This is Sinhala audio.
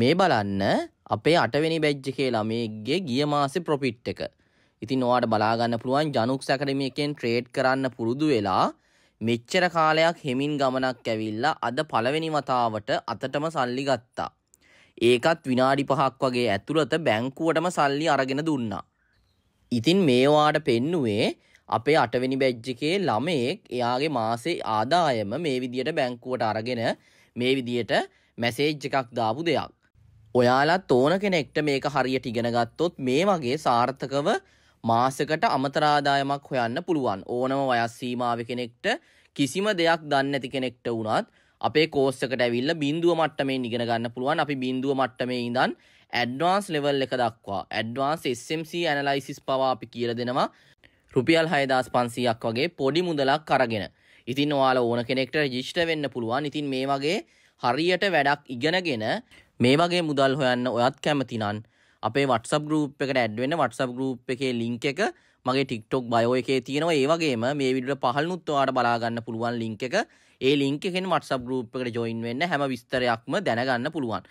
මේ බලන්න අපේ අටවෙනි බැජ්ජ කියලා මේගේ ගිය මාසෙ ප්‍රොෆිට් එක. ඉතින් ඔයාට බලාගන්න පුළුවන් ජනුක්ස් ඇකඩමි එකෙන් ට්‍රේඩ් කරන්න පුරුදු වෙලා මෙච්චර කාලයක් හෙමින් ගමනක් ඇවිල්ලා අද පළවෙනි වතාවට අතටම සල්ලි ගත්තා. ඒකත් විනාඩි පහක් වගේ ඇතුළත බැංකුවටම සල්ලි අරගෙන දුන්නා. ඉතින් මේවාට පෙන්නුවේ අපේ අටවෙනි බැජ්ජිකේ ළමයෙක් එයාගේ මාසේ ආදායම මේ විදියට බැංකුවට අරගෙන මේ විදියට මැසේජ් එකක් දාපු දෙයක්. ඔයාලත් ඕන කෙනෙක්ට මේක හරියට ඉගෙනගත්තොත් මේ වගේ සාර්ථකව මාසකට අමතරාදායමක් හොයන්න පුළුවන් ඕනම වයස් සීමාව කෙනෙක්ට කිසිම දෙයක් දන්න ඇති කෙනෙක්ට වුණත් අපේ කෝස්සකට ඇවිල්ල බින්දුව මට්ටමේ ඉගෙන ගන්න පුළුවන් අපි බින්දුව මට්ටමේ ඉඳන් ඇඩ්වාන්ස් ලෙවල් එක දක්වා ඇඩ්වාන්ස් SMC ඇනලයිසිස් පවා අපි කියල දෙනවා රුපියල් හයදස් පන්සියක් වගේ පොඩි මුදලක් අරගෙන ඉතින් ඔයාල ඕන කෙනෙක්ට රජිෂ්ට වෙන්න පුළුවන් ඉතින් මේ වගේ හරියට වැඩක් ඉගෙනගෙන මේ වගේ මුදල් හොයන්න ඔයත් කැමතිනන් අපේ වටසබ ගරුප් එකට ඇඩ්වෙන වටසබ ගරුප් එකේ ලිංක එක මගේ ටික්ටොක් බයෝ එකේ තියෙනවා ඒවගේම මේ විඩට පහල්නුත්වාට බලාගන්න පුළුවන් ලිංක එක ඒ ලිංකෙන් වටසබ ගරුප් එකට ජොයින් වෙන්න හැම විස්තරයක්ම දැනගන්න පුළුවන්